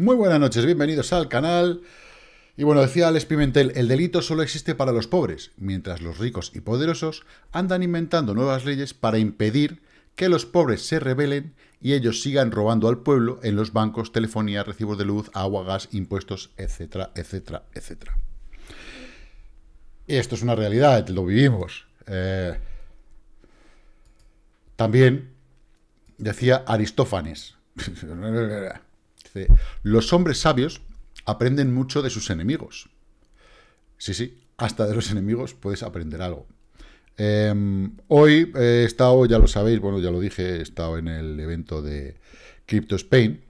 Muy buenas noches, bienvenidos al canal. Y bueno, decía Alex Pimentel, el delito solo existe para los pobres, mientras los ricos y poderosos andan inventando nuevas leyes para impedir que los pobres se rebelen y ellos sigan robando al pueblo en los bancos, telefonía, recibos de luz, agua, gas, impuestos, etcétera, etcétera, etcétera. Y esto es una realidad, lo vivimos. Eh, también decía Aristófanes. los hombres sabios aprenden mucho de sus enemigos. Sí, sí, hasta de los enemigos puedes aprender algo. Em, hoy he estado, ya lo sabéis, bueno, ya lo dije, he estado en el evento de Crypto Spain.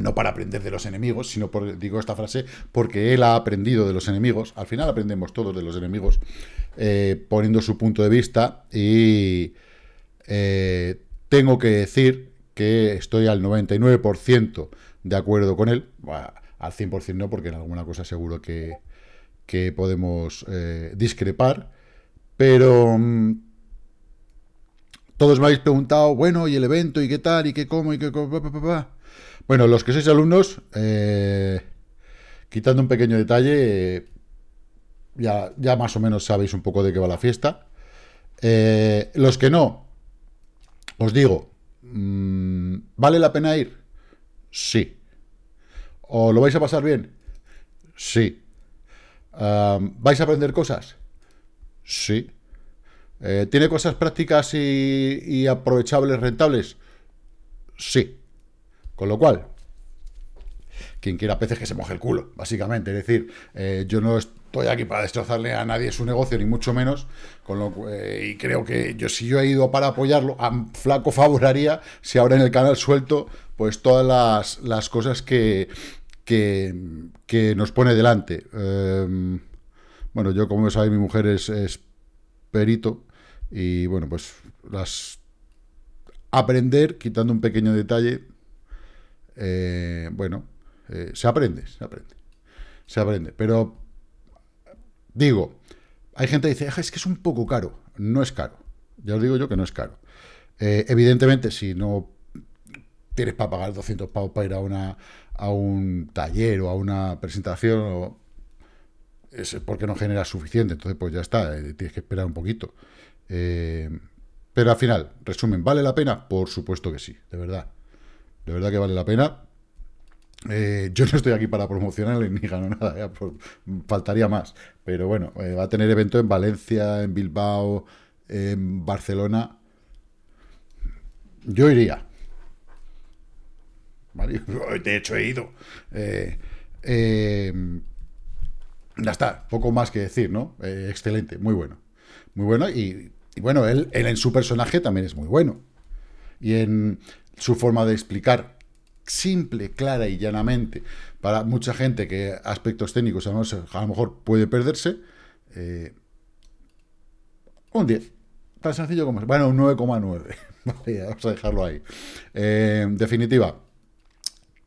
No para aprender de los enemigos, sino por, digo esta frase porque él ha aprendido de los enemigos. Al final aprendemos todos de los enemigos, eh, poniendo su punto de vista. Y eh, tengo que decir que estoy al 99% de acuerdo con él, al 100% no, porque en alguna cosa seguro que, que podemos eh, discrepar, pero mm, todos me habéis preguntado, bueno, y el evento, y qué tal, y qué cómo, y qué Bueno, los que sois alumnos, eh, quitando un pequeño detalle, eh, ya, ya, más o menos sabéis un poco de qué va la fiesta. los que no, os digo, Mm, ¿Vale la pena ir? Sí. ¿O lo vais a pasar bien? Sí. Ah, ¿Vais a aprender cosas? Sí. Eh, ¿Tiene cosas prácticas y, aprovechables, rentables? Sí. Con lo cual, quien quiera peces que se moje el culo, básicamente. Es decir, eh, yo no estoy aquí para destrozarle a nadie su negocio, ni mucho menos. Eh, y creo que yo, si yo he ido para apoyarlo, a Flaco favoraría si ahora en el canal suelto pues todas las, cosas que, que, nos pone delante. Em, bueno, yo como sabéis, mi mujer es, es perito y bueno, pues las aprender, quitando un pequeño detalle, eh, bueno, eh, se aprende, se aprende, se aprende. Pero Digo, hay gente que dice, ah, es que es un poco caro. No es caro. Ya os digo yo que no es caro. Eh, evidentemente, si no tienes para pagar 200 pavos para ir a, una, a un taller o a una presentación, es porque no genera suficiente. Entonces, pues ya está, eh, tienes que esperar un poquito. Eh, pero al final, resumen, ¿vale la pena? Por supuesto que sí, de verdad. De verdad que vale la pena eh, yo no estoy aquí para promocionarle ni gano nada, pues, faltaría más. Pero bueno, eh, va a tener evento en Valencia, en Bilbao, en Barcelona. Yo iría. De hecho, he ido. Eh, em, ya está, poco más que decir, ¿no? excelente, muy bueno. Muy bueno y, bueno, él en su personaje también es muy bueno. Y en su forma de explicar simple, clara y llanamente, para mucha gente que aspectos técnicos a lo mejor, puede perderse, eh, un 10. Tan sencillo como Bueno, un 9,9. vamos a dejarlo ahí. Eh, en definitiva,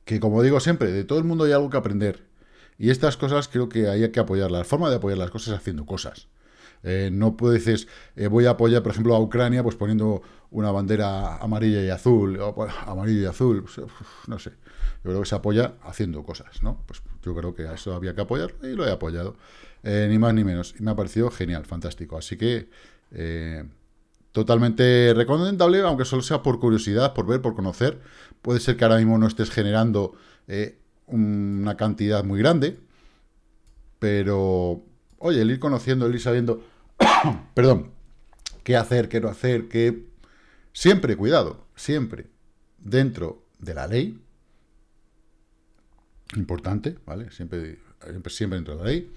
que como digo siempre, de todo el mundo hay algo que aprender. Y estas cosas creo que hay que apoyarlas. La forma de apoyar las cosas es haciendo cosas. Eh, no puedes eh, voy a apoyar, por ejemplo, a Ucrania, pues poniendo una bandera amarilla y azul, pues, amarillo y azul, pues, eh, no sé. Yo creo que se apoya haciendo cosas, ¿no? Pues yo creo que a eso había que apoyar y lo he apoyado. ni más ni menos. Y me ha parecido genial, fantástico. Así que totalmente recomendable, aunque solo sea por curiosidad, por ver, por conocer. Puede ser que ahora mismo no estés generando una cantidad muy grande, pero oye, el ir conociendo, el ir sabiendo, perdón, qué hacer, qué no hacer, qué... Siempre, cuidado, siempre, dentro de la ley, importante, ¿vale? Siempre, siempre, dentro de la ley,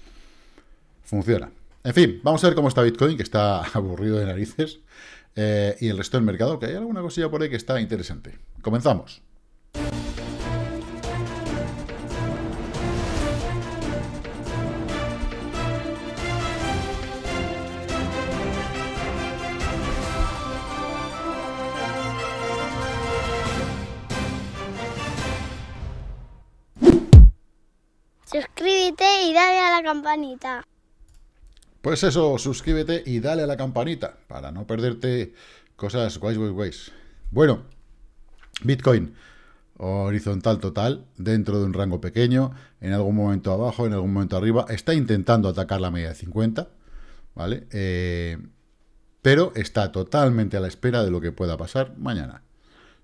funciona. En fin, vamos a ver cómo está Bitcoin, que está aburrido de narices, eh, y el resto del mercado, que hay alguna cosilla por ahí que está interesante. Comenzamos. campanita. Pues eso, suscríbete y dale a la campanita para no perderte cosas guays, guays, guays. Bueno, Bitcoin horizontal total, dentro de un rango pequeño, en algún momento abajo, en algún momento arriba, está intentando atacar la media de 50, ¿vale? Eh, pero está totalmente a la espera de lo que pueda pasar mañana.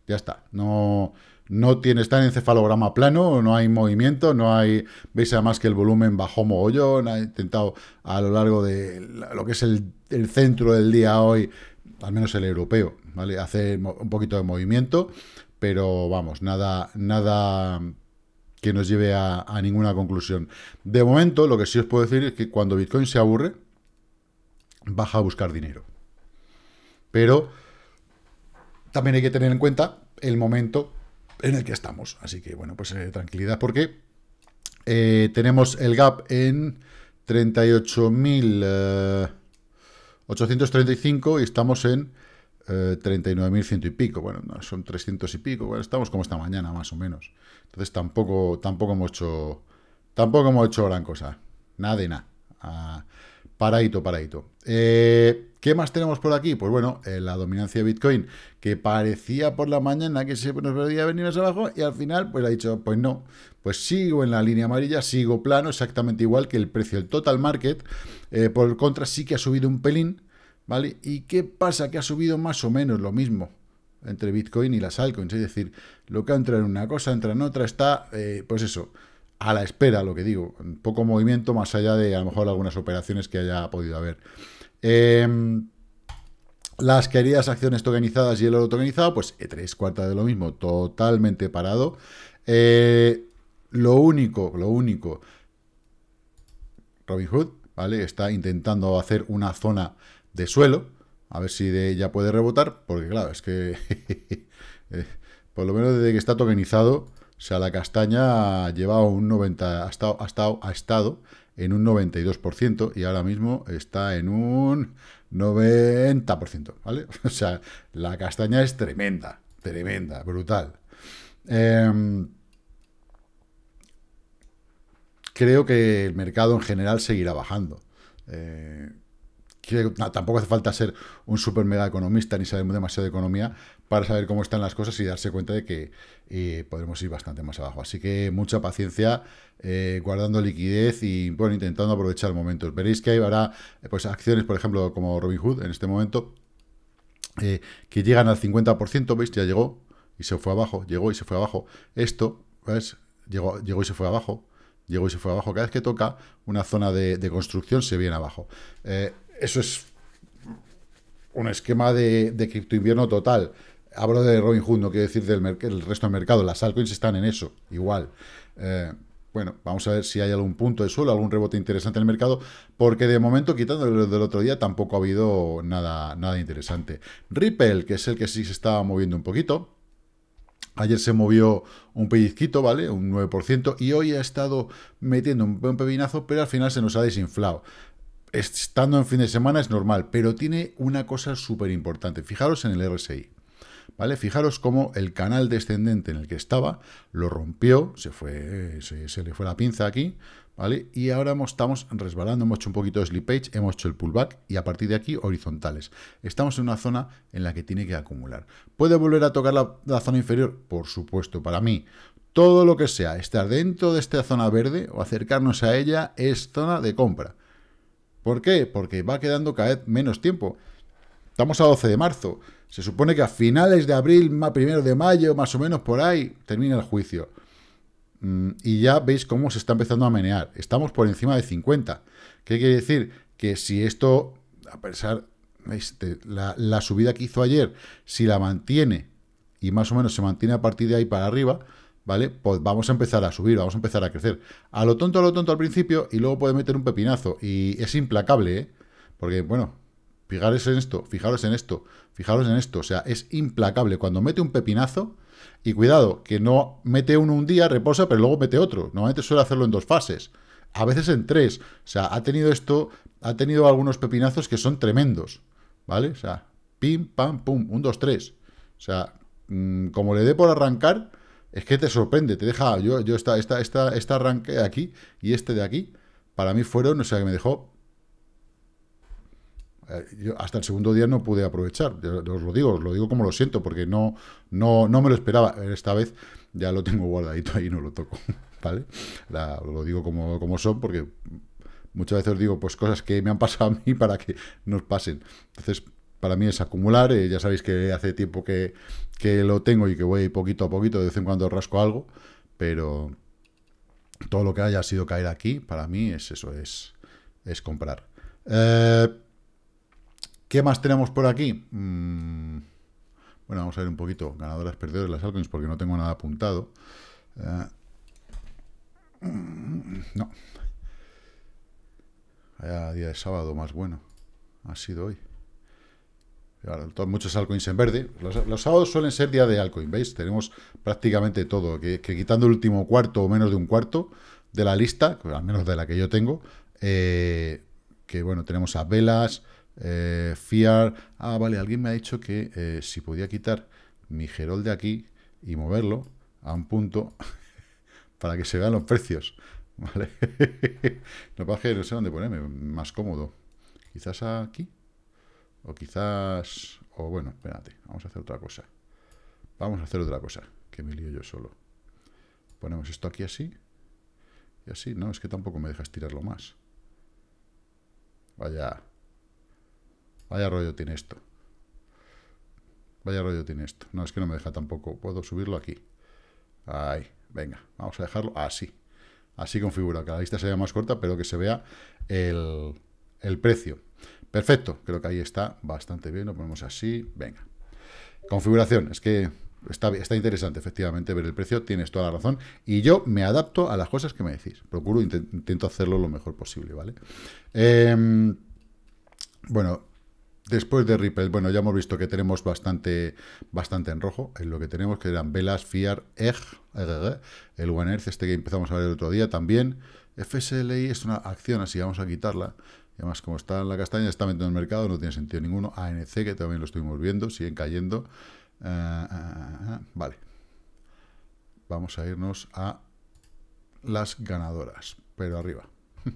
Ya está, no no tiene, está en encefalograma plano, no hay movimiento, no hay, veis además que el volumen bajó mogollón, ha intentado a lo largo de lo que es el, el centro del día hoy, al menos el europeo, ¿vale? Hacer un poquito de movimiento, pero vamos, nada, nada que nos lleve a, a ninguna conclusión. De momento, lo que sí os puedo decir es que cuando Bitcoin se aburre, baja a buscar dinero. Pero también hay que tener en cuenta el momento en el que estamos. Así que, bueno, pues eh, tranquilidad porque eh, tenemos el gap en 38.835 eh, y estamos en mil 39.100 y pico. Bueno, son 300 y pico. Bueno, estamos como esta mañana, más o menos. Entonces tampoco, tampoco hemos hecho... Tampoco hemos hecho gran cosa. Nada nada. Ah, Paradito, paraito. Eh, ¿Qué más tenemos por aquí? Pues bueno, eh, la dominancia de Bitcoin, que parecía por la mañana que se nos podía venir hacia abajo, y al final, pues ha dicho, pues no, pues sigo en la línea amarilla, sigo plano, exactamente igual que el precio del total market. por eh, por contra, sí que ha subido un pelín, ¿vale? ¿Y qué pasa? Que ha subido más o menos lo mismo entre Bitcoin y las altcoins, es decir, lo que entra en una cosa, entra en otra, está, pues eso, a la espera, lo que digo, poco movimiento más allá de a lo mejor algunas operaciones que haya podido haber. Em, las queridas acciones tokenizadas y el oro tokenizado, pues eh, tres cuartas de lo mismo, totalmente parado. Eh, lo único, lo único, Hood, ¿vale? Está intentando hacer una zona de suelo, a ver si de ella puede rebotar, porque claro, es que, eh, por lo menos desde que está tokenizado, o sea, la castaña ha un 90, estado, ha estado, ha estado en un 92% y ahora mismo está en un 90%, ¿vale? O sea, la castaña es tremenda, tremenda, brutal. Em, creo que el mercado en general seguirá bajando. Eh, tampoco hace falta ser un super mega economista ni saber demasiado de economía para saber cómo están las cosas y darse cuenta de que eh, podremos ir bastante más abajo. Así que mucha paciencia, eh, guardando liquidez y bueno, intentando aprovechar momentos. Veréis que habrá eh, pues, acciones, por ejemplo, como Robin Hood en este momento, que llegan al 50%, ¿veis? Ya llegó y se fue abajo, llegó y se fue abajo. Esto, ¿ves? Llegó, llegó y se fue abajo, llegó y se fue abajo. Cada vez que toca una zona de, construcción se viene abajo eso es un esquema de, cripto invierno total. Hablo de Robin Hood, no quiero decir del resto del mercado. Las altcoins están en eso, igual. Eh, bueno, vamos a ver si hay algún punto de suelo, algún rebote interesante en el mercado, porque de momento, quitando el del otro día, tampoco ha habido nada, nada interesante. Ripple, que es el que sí se estaba moviendo un poquito, Ayer se movió un pellizquito, ¿vale? Un 9%, y hoy ha estado metiendo un, un pepinazo, pero al final se nos ha desinflado estando en fin de semana es normal, pero tiene una cosa súper importante. Fijaros en el RSI. ¿Vale? Fijaros cómo el canal descendente en el que estaba lo rompió, se, fue, se, le fue la pinza aquí, ¿vale? Y ahora estamos resbalando, hemos hecho un poquito de slip hemos hecho el pullback y a partir de aquí horizontales. Estamos en una zona en la que tiene que acumular. ¿Puede volver a tocar la zona inferior? Por supuesto, para mí todo lo que sea estar dentro de esta zona verde o acercarnos a ella es zona de compra. ¿Por qué? Porque va quedando cada vez menos tiempo. Estamos a 12 de marzo. Se supone que a finales de abril, primero de mayo, más o menos por ahí, termina el juicio. Mm, y ya veis cómo se está empezando a menear. Estamos por encima de 50. ¿Qué quiere decir? Que si esto, a pesar, de la, la subida que hizo ayer, si la mantiene y más o menos se mantiene a partir de ahí para arriba, ¿vale? Pues vamos a empezar a subir, vamos a empezar a crecer. A lo tonto, a lo tonto al principio y luego puede meter un pepinazo. Y es implacable, ¿eh? Porque, bueno, fijaros en esto, fijaros en esto, fijaros en esto. O sea, es implacable. Cuando mete un pepinazo, y cuidado, que no mete uno un día, reposa, pero luego mete otro. Normalmente suele hacerlo en dos fases. A veces en tres. O sea, ha tenido esto, ha tenido algunos pepinazos que son tremendos. ¿Vale? O sea, pim, pam, pum, un, dos, tres. O sea, mm, como le dé por arrancar, es que te sorprende, te deja, yo, yo esta, esta, esta, esta arranque de aquí y este de aquí, para mí fueron, o sea, que me dejó, eh, yo hasta el segundo día no pude aprovechar, os lo digo, os lo digo como lo siento, porque no, no, no me lo esperaba, esta vez ya lo tengo guardadito ahí, no lo toco, ¿vale? lo digo como, como son, porque muchas veces os digo, pues cosas que me han pasado a mí para que nos pasen, entonces para mí es acumular. Eh, ya sabéis que hace tiempo que, lo tengo y que voy poquito a poquito, de vez en cuando rasco algo, pero todo lo que haya sido caer aquí, para mí es eso, es, es comprar. Eh, ¿Qué más tenemos por aquí? Mm, bueno, vamos a ver un poquito ganadoras, perdedores, las altcoins, porque no tengo nada apuntado. Eh, mm, no. día de sábado más bueno. Ha sido hoy muchos altcoins en verde. Los, sábados suelen ser día de altcoins ¿veis? Tenemos prácticamente todo, que, quitando el último cuarto o menos de un cuarto de la lista, pues, al menos de la que yo tengo, eh, que bueno, tenemos a Velas, eh, Fiat Ah, vale, alguien me ha dicho que eh, si podía quitar mi Gerol de aquí y moverlo a un punto para que se vean los precios, ¿vale? no, que no sé dónde ponerme, más cómodo. Quizás aquí. O quizás... O bueno, espérate, vamos a hacer otra cosa. Vamos a hacer otra cosa, que me lío yo solo. Ponemos esto aquí así. Y así, no, es que tampoco me dejas tirarlo más. Vaya... Vaya rollo tiene esto. Vaya rollo tiene esto. No, es que no me deja tampoco. Puedo subirlo aquí. Ahí, venga. Vamos a dejarlo así. Así configura. Que la lista sea más corta, pero que se vea el, el precio. Perfecto, creo que ahí está bastante bien, lo ponemos así, venga. Configuración, es que está, está interesante efectivamente ver el precio, tienes toda la razón, y yo me adapto a las cosas que me decís, procuro, intento hacerlo lo mejor posible, ¿vale? Em, bueno, después de Ripple, bueno, ya hemos visto que tenemos bastante, bastante en rojo, en lo que tenemos, que eran Velas, Fiar, EG, el One Earth, este que empezamos a ver el otro día también, FSLI es una acción así, vamos a quitarla, además, como está en la castaña, está metiendo en el mercado, no tiene sentido ninguno. ANC, que también lo estuvimos viendo, siguen cayendo. Eh, eh, eh, vale. Vamos a irnos a las ganadoras, pero arriba.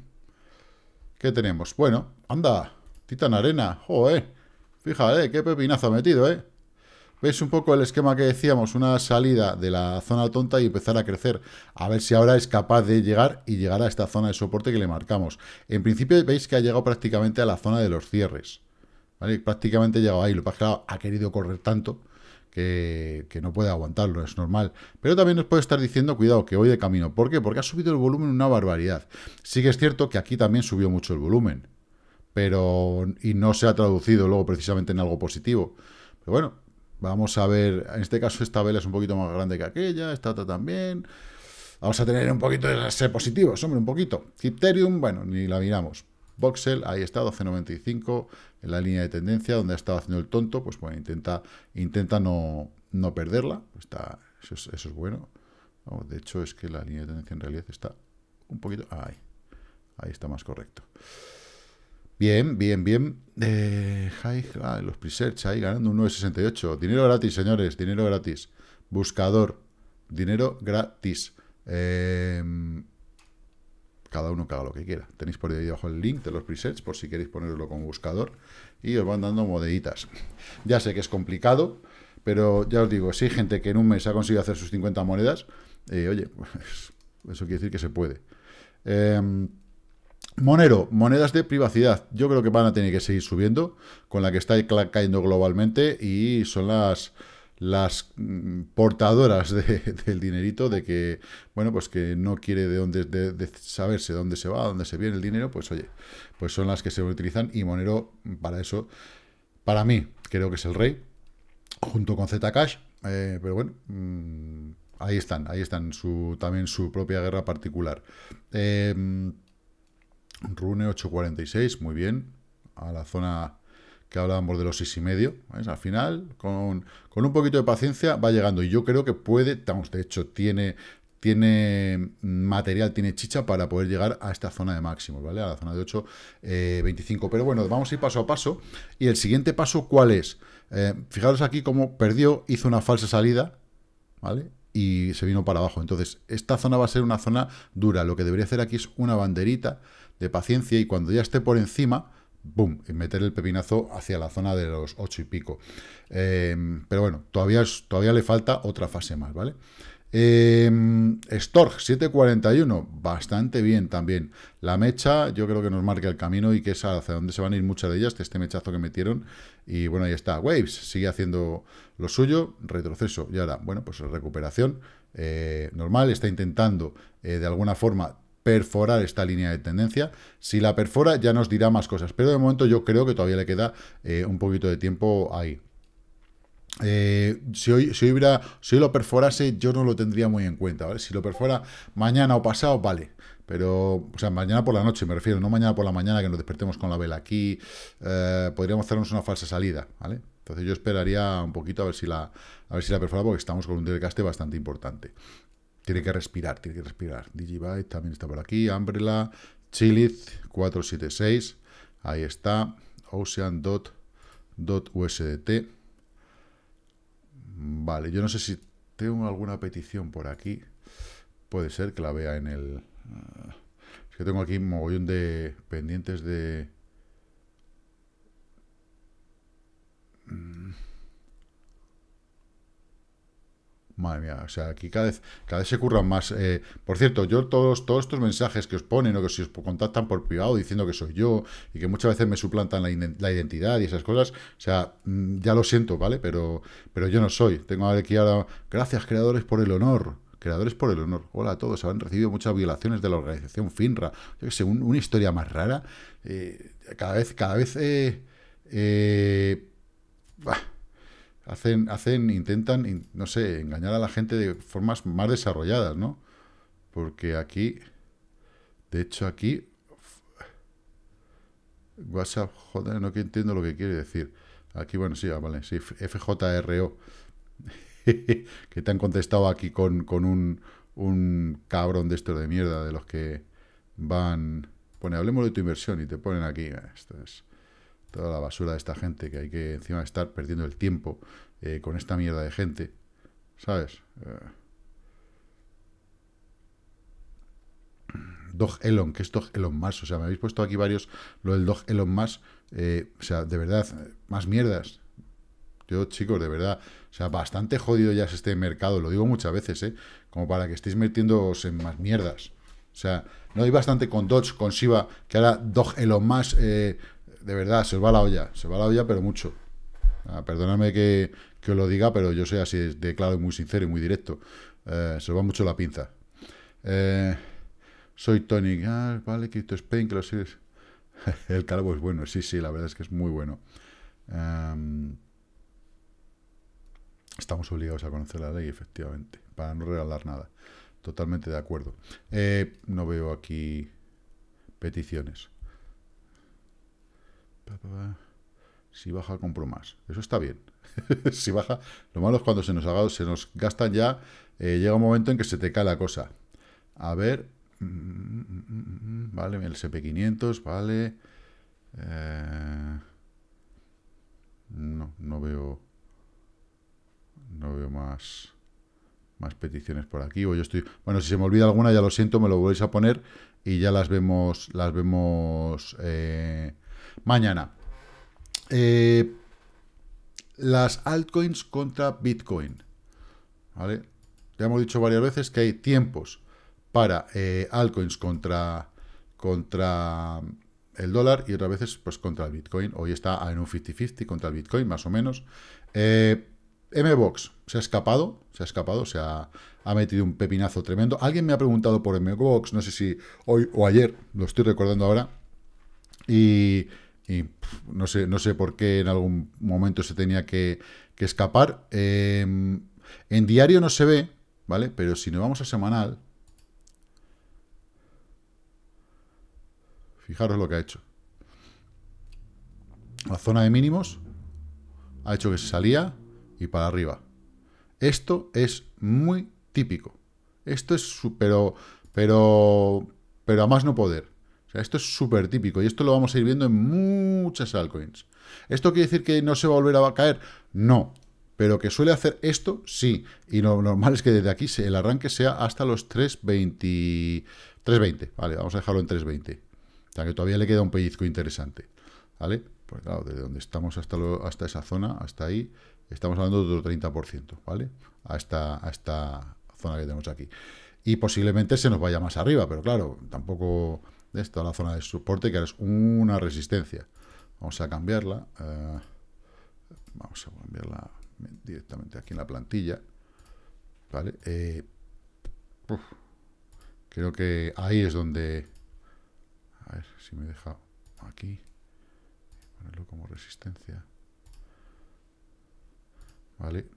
¿Qué tenemos? Bueno, anda, Titan Arena, joder, fíjate, qué pepinazo ha metido, ¿eh? ¿Veis un poco el esquema que decíamos? Una salida de la zona tonta y empezar a crecer. A ver si ahora es capaz de llegar y llegar a esta zona de soporte que le marcamos. En principio veis que ha llegado prácticamente a la zona de los cierres. Prácticamente ha llegado ahí. Lo que que ha querido correr tanto que, que, no puede aguantarlo, es normal. Pero también nos puede estar diciendo, cuidado, que voy de camino. ¿Por qué? Porque ha subido el volumen una barbaridad. Sí que es cierto que aquí también subió mucho el volumen. Pero... y no se ha traducido luego precisamente en algo positivo. Pero bueno, Vamos a ver, en este caso esta vela es un poquito más grande que aquella, esta otra también. Vamos a tener un poquito de ser positivos, hombre, un poquito. Cipterium, bueno, ni la miramos. Voxel, ahí está, 12.95, en la línea de tendencia, donde ha estado haciendo el tonto, pues bueno, intenta, intenta no, no perderla, está, eso, es, bueno. de hecho, es que la línea de tendencia en realidad está un poquito... Ahí, ahí está más correcto. Bien, bien, bien. Eh, ah, los presets ahí ganando un 9,68. Dinero gratis, señores, dinero gratis. Buscador, dinero gratis. Em, cada uno caga lo que quiera. Tenéis por ahí abajo el link de los presets por si queréis ponerlo como buscador y os van dando moneditas. Ya sé que es complicado, pero ya os digo, si hay gente que en un mes ha conseguido hacer sus 50 monedas, eh, oye, pues, eso quiere decir que se puede. Eh, Monero, monedas de privacidad. Yo creo que van a tener que seguir subiendo con la que está cayendo globalmente y son las, las mm, portadoras del dinerito de que, bueno, pues que no quiere de dónde saberse dónde se va, dónde se viene el dinero, pues oye, pues son las que se utilizan y Monero mm, para eso, para mí, creo que es el rey, junto con Zcash, eh, pero bueno, mm, ahí están, ahí están, su, también su propia guerra particular. Eh, Rune 846, muy bien. A la zona que hablábamos de los 6,5. Al final, con, un poquito de paciencia, va llegando. Y yo creo que puede, de hecho, tiene, tiene material, tiene chicha para poder llegar a esta zona de máximos, ¿vale? A la zona de 8,25. Eh, Pero bueno, vamos a ir paso a paso. Y el siguiente paso, ¿cuál es? Eh, fijaros aquí cómo perdió, hizo una falsa salida, ¿vale? Y se vino para abajo. Entonces, esta zona va a ser una zona dura. Lo que debería hacer aquí es una banderita de paciencia y cuando ya esté por encima, ¡boom!, y meter el pepinazo hacia la zona de los ocho y pico. Em, pero bueno, todavía, todavía le falta otra fase más, ¿vale? Eh, em, 741, bastante bien también. La mecha, yo creo que nos marca el camino y que es hacia donde se van a ir muchas de ellas, este mechazo que metieron. Y bueno, ahí está. Waves sigue haciendo lo suyo, retroceso y ahora, bueno, pues recuperación eh, normal. Está intentando eh, de alguna forma perforar esta línea de tendencia. Si la perfora ya nos dirá más cosas, pero de momento yo creo que todavía le queda eh, un poquito de tiempo ahí. Eh, si, hoy, si, lo perforase, yo no lo tendría muy en cuenta. Si lo perfora mañana o pasado, vale. Pero, o sea, mañana por la noche me refiero, no mañana por la mañana que nos despertemos con la vela aquí. Eh, podríamos hacernos una falsa salida, ¿vale? Entonces yo esperaría un poquito a ver si la, ver si la perfora, porque estamos con un desgaste bastante importante. Tiene que respirar, tiene que respirar. Digibyte también está por aquí. Umbrella, Chilith 476. Ahí está. Ocean.usdt. Vale, yo no sé si tengo alguna petición por aquí. Puede ser que la vea en el... Eh, es que tengo aquí un mogollón de pendientes de... Mm, Madre mía, o sea, aquí cada vez, cada vez se curran más. Eh, por cierto, yo todos, todos estos mensajes que os ponen o que os contactan por privado diciendo que soy yo y que muchas veces me suplantan la, identidad y esas cosas, o sea, mm, ya lo siento, ¿vale? Pero, pero yo no soy. Tengo aquí ahora, gracias creadores por el honor. Creadores por el honor. Hola a todos, han recibido muchas violaciones de la organización FINRA. Yo que sé, una historia más rara. Eh, cada vez, cada vez... Eh, eh hacen, hacen, intentan, no sé, engañar a la gente de formas más desarrolladas, ¿no? Porque aquí, de hecho aquí, WhatsApp, joder, no entiendo lo que quiere decir. Aquí, bueno, sí, ah, vale, sí, FJRO, que te han contestado aquí con, un, un cabrón de esto de mierda, de los que van... Pone, hablemos de tu inversión y te ponen aquí. Ah, esto es toda la basura de esta gente, que hay que encima estar perdiendo el tiempo eh, con esta mierda de gente, ¿sabes? Eh, Dog Elon, que es Dog Elon más, o sea, me habéis puesto aquí varios, lo del Dog Elon más, eh, o sea, de verdad, más mierdas. Yo, chicos, de verdad, o sea, bastante jodido ya es este mercado, lo digo muchas veces, ¿eh? Como para que estéis metiéndoos en más mierdas. O sea, no hay bastante con Dodge, con Shiva, que ahora Dog Elon más de verdad, se os va la olla, se os va la olla, pero mucho. Ah, Perdóname que, os lo diga, pero yo sé así de claro, muy sincero y muy directo. Eh, se os va mucho la pinza. Eh, soy Tony, ah, vale, Crypto Spain, que lo sigues. El calvo es bueno, sí, sí, la verdad es que es muy bueno. Em, estamos obligados a conocer la ley, efectivamente, para no regalar nada. Totalmente de acuerdo. Eh, no veo aquí peticiones. Si baja, compro más. Eso está bien. si baja, lo malo es cuando se nos, haga, se nos gastan ya, eh, llega un momento en que se te cae la cosa. A ver, mm, mm, mm, vale, el SP500, vale. Eh, no, no veo, no veo más, más peticiones por aquí. O yo estoy, bueno, si se me olvida alguna, ya lo siento, me lo volvéis a poner y ya las vemos, las vemos. Eh, Mañana. Eh, las altcoins contra Bitcoin. Ya hemos dicho varias veces que hay tiempos para eh, altcoins contra, contra el dólar y otras veces pues contra el Bitcoin. Hoy está en un 50-50 contra el Bitcoin, más o menos. Eh, MBOX se ha escapado, se ha escapado, se ha, ha, metido un pepinazo tremendo. Alguien me ha preguntado por MBOX, no sé si hoy o ayer, lo estoy recordando ahora. Y, no, sé, no sé por qué en algún momento se tenía que, escapar. Em, en diario no se ve, ¿vale? Pero si nos vamos a semanal, fijaros lo que ha hecho. La zona de mínimos ha hecho que se salía y para arriba. Esto es muy típico. Esto es, pero, pero, pero a más no poder esto es súper típico y esto lo vamos a ir viendo en muchas altcoins. ¿Esto quiere decir que no se va a volver a caer? No, pero que suele hacer esto, sí. Y lo normal es que desde aquí el arranque sea hasta los 3.20. 3.20, vale, vamos a dejarlo en 3.20. O sea, que todavía le queda un pellizco interesante, ¿vale? Pues claro, desde donde estamos hasta, hasta esa zona, hasta ahí, estamos hablando de otro 30%, ¿vale? esta, a esta zona que tenemos aquí. Y posiblemente se nos vaya más arriba, pero claro, tampoco de esta la zona de soporte, que ahora es una resistencia. Vamos a cambiarla. Eh, vamos a cambiarla directamente aquí en la plantilla. ¿Vale? Eh, creo que ahí es donde... A ver si me deja aquí. Ponerlo como resistencia. ¿Vale?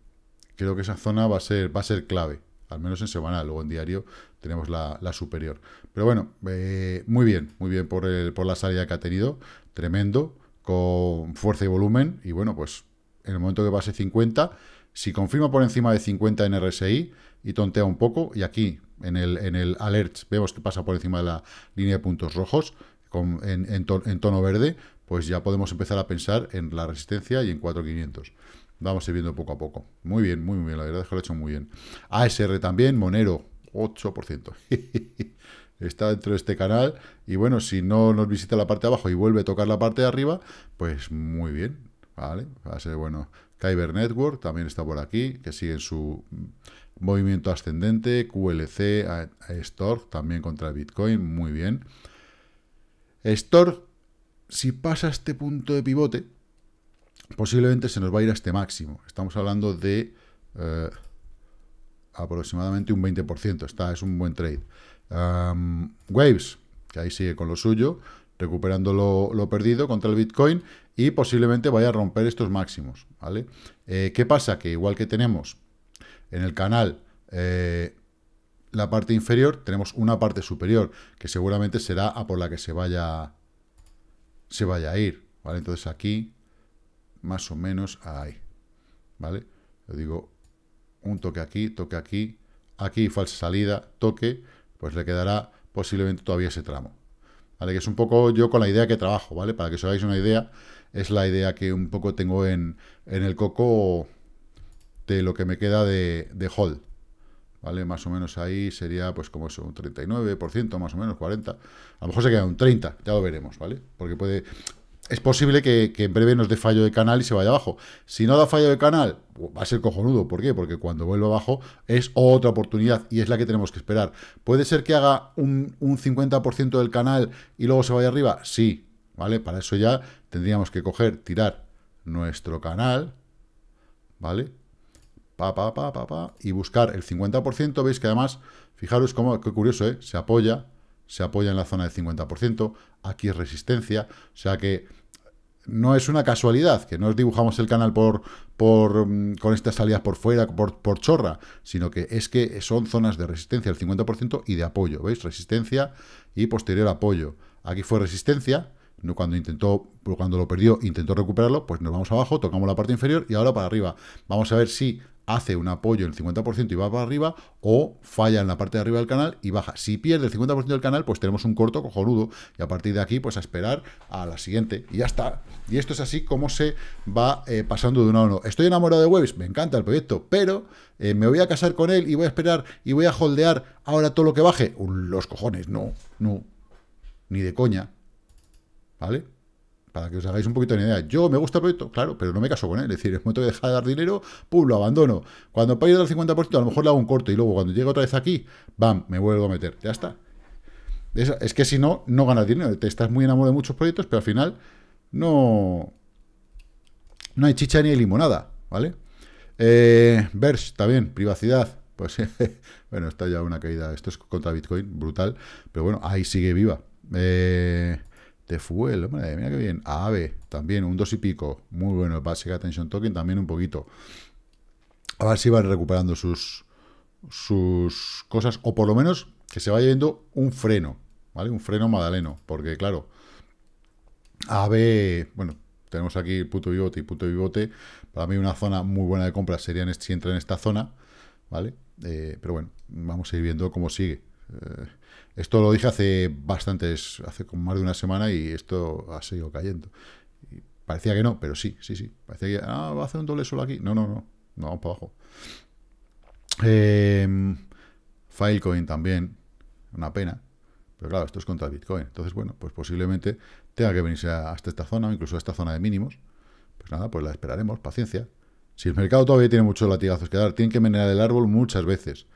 Creo que esa zona va a ser, va a ser clave al menos en semanal, luego en diario tenemos la, superior. Pero bueno, eh, muy bien, muy bien por, el, por la salida que ha tenido, tremendo, con fuerza y volumen, y bueno, pues en el momento que pase 50, si confirma por encima de 50 en RSI y tontea un poco, y aquí en el, en el alert vemos que pasa por encima de la línea de puntos rojos, con, en, en tono verde, pues ya podemos empezar a pensar en la resistencia y en 4500 vamos a ir viendo poco a poco. Muy bien, muy bien, la verdad es que lo ha he hecho muy bien. ASR también, Monero, 8%. Está dentro de este canal y bueno, si no nos visita la parte de abajo y vuelve a tocar la parte de arriba, pues muy bien, ¿vale? Va a ser bueno. Kyber Network también está por aquí, que sigue en su movimiento ascendente, QLC, a, también contra Bitcoin, muy bien. Store si pasa este punto de pivote, posiblemente se nos va a ir a este máximo. Estamos hablando de eh, aproximadamente un 20%. Está, es un buen trade. Waves, que ahí sigue con lo suyo, recuperando lo, perdido contra el Bitcoin y posiblemente vaya a romper estos máximos. ¿vale? Eh, ¿Qué pasa? Que igual que tenemos en el canal eh, la parte inferior, tenemos una parte superior, que seguramente será a por la que se vaya, se vaya a ir. ¿vale? Entonces aquí más o menos ahí. ¿Vale? Yo digo un toque aquí, toque aquí, aquí falsa salida, toque, pues le quedará posiblemente todavía ese tramo. ¿Vale? Que es un poco yo con la idea que trabajo, ¿vale? Para que os hagáis una idea, es la idea que un poco tengo en, el coco de lo que me queda de, de hold. ¿Vale? Más o menos ahí sería, pues como eso, un 39%, más o menos, 40%. A lo mejor se queda un 30%, ya lo veremos, ¿vale? Porque puede, es posible que, en breve nos dé fallo de canal y se vaya abajo. Si no da fallo de canal, pues va a ser cojonudo. ¿Por qué? Porque cuando vuelva abajo es otra oportunidad y es la que tenemos que esperar. ¿Puede ser que haga un, un 50% del canal y luego se vaya arriba? Sí, ¿vale? Para eso ya tendríamos que coger, tirar nuestro canal, ¿vale? Pa, pa, pa, pa, pa, y buscar el 50%. Veis que además, fijaros cómo, qué curioso, ¿eh? Se apoya se apoya en la zona del 50%, aquí es resistencia, o sea que no es una casualidad que no dibujamos el canal por, por, mm, con estas salidas por fuera, por, por chorra, sino que es que son zonas de resistencia del 50% y de apoyo, ¿veis? Resistencia y posterior apoyo. Aquí fue resistencia, cuando intentó, cuando lo perdió, intentó recuperarlo, pues nos vamos abajo, tocamos la parte inferior y ahora para arriba. Vamos a ver si hace un apoyo en el 50% y va para arriba, o falla en la parte de arriba del canal y baja. Si pierde el 50% del canal, pues tenemos un corto cojonudo, y a partir de aquí, pues a esperar a la siguiente, y ya está. Y esto es así como se va eh, pasando de una a uno. Estoy enamorado de Waves, me encanta el proyecto, pero eh, me voy a casar con él y voy a esperar y voy a holdear ahora todo lo que baje. Los cojones, no, no, ni de coña, ¿vale? para que os hagáis un poquito de idea. Yo me gusta el proyecto, claro, pero no me caso con él. Es decir, es momento de dejar de dar dinero, pum, lo abandono. Cuando pague al 50%, a lo mejor le hago un corto y luego cuando llegue otra vez aquí, bam, me vuelvo a meter. Ya está. Es, que si no, no ganas dinero. Te estás muy enamorado de muchos proyectos, pero al final no, no hay chicha ni limonada, ¿vale? Eh, está también, privacidad. Pues, bueno, está ya una caída. Esto es contra Bitcoin, brutal. Pero bueno, ahí sigue viva. Eh, de fuel, hombre, mira que bien. AVE también, un dos y pico. Muy bueno. Basic Attention Token también un poquito. A ver si van recuperando sus, sus cosas. O por lo menos que se vaya viendo un freno. ¿Vale? Un freno madaleno. Porque, claro, AVE bueno, tenemos aquí puto bigote y puto bigote. Para mí una zona muy buena de compra sería si entra en esta zona. ¿Vale? Eh, pero bueno, vamos a ir viendo cómo sigue. Eh, esto lo dije hace bastantes, hace como más de una semana y esto ha seguido cayendo. parecía que no, pero sí, sí, sí. Parecía que ah, va a hacer un doble solo aquí. No, no, no. No, vamos para abajo. Em, Filecoin también. Una pena. Pero claro, esto es contra Bitcoin. Entonces, bueno, pues posiblemente tenga que venirse hasta esta zona, incluso a esta zona de mínimos. Pues nada, pues la esperaremos, paciencia. Si el mercado todavía tiene muchos latigazos que dar, tienen que menear el árbol muchas veces.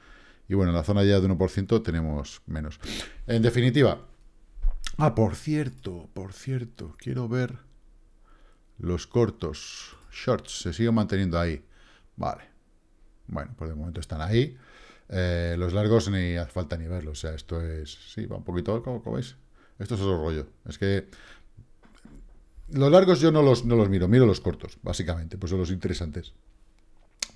Y bueno, en la zona ya de 1% tenemos menos. En definitiva, ah, por cierto, por cierto, quiero ver los cortos, shorts, se siguen manteniendo ahí. Vale. Bueno, pues de momento están ahí. Eh, los largos ni hace falta ni verlos. O sea, esto es... Sí, va un poquito, como, como veis. Esto es otro rollo. Es que los largos yo no los, no los miro, miro los cortos, básicamente, pues son los interesantes.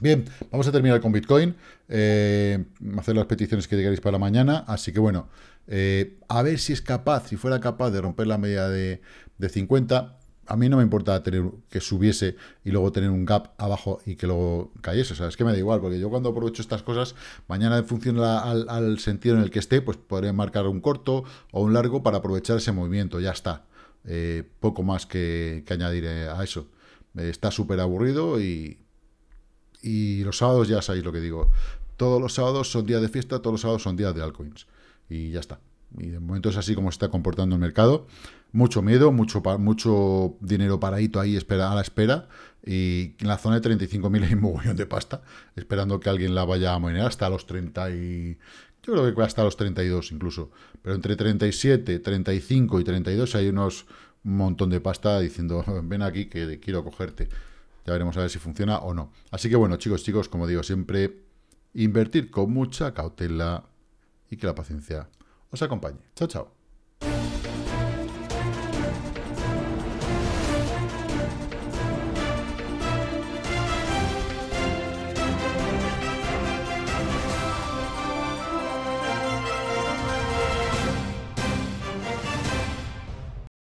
Bien, vamos a terminar con Bitcoin, eh, hacer las peticiones que llegaréis para mañana, así que bueno, eh, a ver si es capaz, si fuera capaz de romper la media de, 50, a mí no me importa tener que subiese y luego tener un gap abajo y que luego cayese. O sea, es que me da igual, porque yo cuando aprovecho estas cosas, mañana en función al, sentido en el que esté, pues podré marcar un corto o un largo para aprovechar ese movimiento. Ya está. Eh, poco más que, añadir a eso. está súper aburrido y y los sábados ya sabéis lo que digo. Todos los sábados son días de fiesta, todos los sábados son días de altcoins. Y ya está. Y de momento es así como se está comportando el mercado. Mucho miedo, mucho, mucho dinero paradito ahí espera, a la espera. Y en la zona de 35.000 hay un mogollón de pasta, esperando que alguien la vaya a monear hasta los 30 y... Yo creo que hasta los 32 incluso. Pero entre 37, 35 y 32 hay unos un montón de pasta diciendo, ven aquí que quiero cogerte. Ya veremos a ver si funciona o no. Así que bueno, chicos, chicos, como digo siempre, invertir con mucha cautela y que la paciencia os acompañe. Chao, chao.